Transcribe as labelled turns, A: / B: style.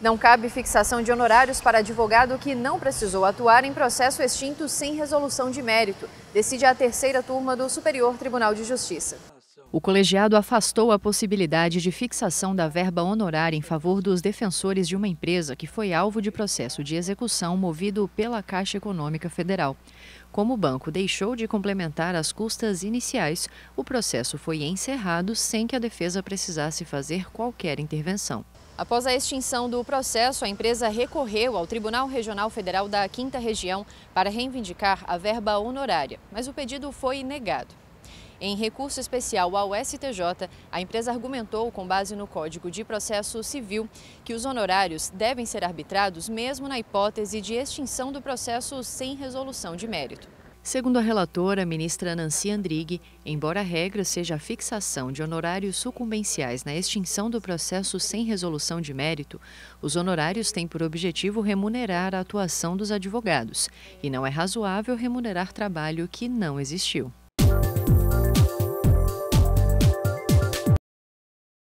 A: Não cabe fixação de honorários para advogado que não precisou atuar em processo extinto sem resolução de mérito, decide a terceira turma do Superior Tribunal de Justiça. O colegiado afastou a possibilidade de fixação da verba honorária em favor dos defensores de uma empresa que foi alvo de processo de execução movido pela Caixa Econômica Federal. Como o banco deixou de complementar as custas iniciais, o processo foi encerrado sem que a defesa precisasse fazer qualquer intervenção. Após a extinção do processo, a empresa recorreu ao Tribunal Regional Federal da Quinta Região para reivindicar a verba honorária, mas o pedido foi negado. Em recurso especial ao STJ, a empresa argumentou, com base no Código de Processo Civil, que os honorários devem ser arbitrados mesmo na hipótese de extinção do processo sem resolução de mérito. Segundo a relatora, a ministra Nancy Andrighi, embora a regra seja a fixação de honorários sucumbenciais na extinção do processo sem resolução de mérito, os honorários têm por objetivo remunerar a atuação dos advogados, e não é razoável remunerar trabalho que não existiu.